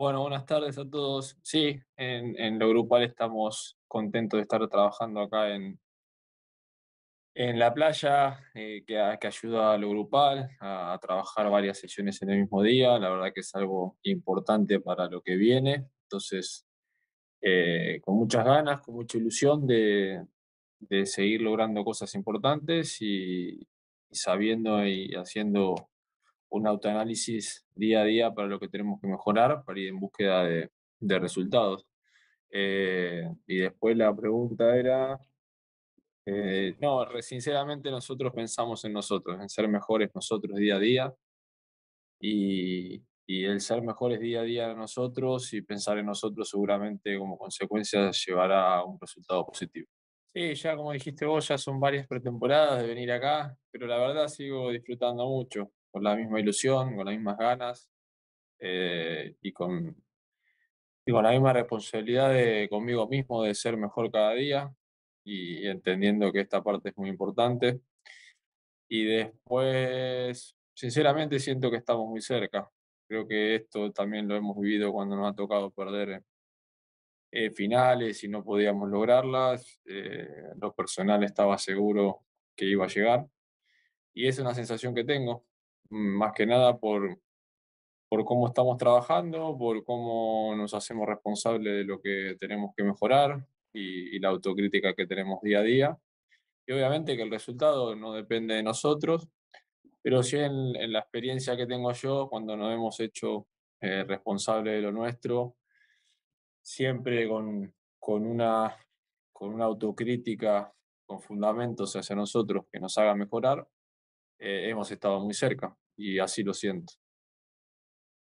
Bueno, buenas tardes a todos. Sí, en, en, lo grupal estamos contentos de estar trabajando acá en, en la playa, eh, que, que, ayuda a lo grupal a, trabajar varias sesiones en el mismo día. La verdad que es algo importante para lo que viene. Entonces, eh, con muchas ganas, con mucha ilusión de, seguir logrando cosas importantes y sabiendo y haciendo un autoanálisis día a día para lo que tenemos que mejorar, para ir en búsqueda de, resultados. Eh, y después la pregunta era, eh, no, sinceramente nosotros pensamos en nosotros, en ser mejores nosotros día a día. Y, y el ser mejores día a día de nosotros y pensar en nosotros seguramente como consecuencia llevará a un resultado positivo. Sí, ya como dijiste vos, ya son varias pretemporadas de venir acá, pero la verdad sigo disfrutando mucho con la misma ilusión, con las mismas ganas eh, y, con, y la misma responsabilidad de, conmigo mismo de ser mejor cada día y, entendiendo que esta parte es muy importante. Y después, sinceramente, siento que estamos muy cerca. Creo que esto también lo hemos vivido cuando nos ha tocado perder eh, finales y no podíamos lograrlas. Eh, lo personal estaba seguro que iba a llegar. Y es una sensación que tengo. Mm, más que nada por, por cómo estamos trabajando, por cómo nos hacemos responsables de lo que tenemos que mejorar y, la autocrítica que tenemos día a día. Y obviamente que el resultado no depende de nosotros, pero sí en, la experiencia que tengo yo, cuando nos hemos hecho responsable eh, responsables de lo nuestro, siempre con, con, una, con una autocrítica, con fundamentos hacia nosotros que nos haga mejorar, eh, hemos estado muy cerca y así lo siento.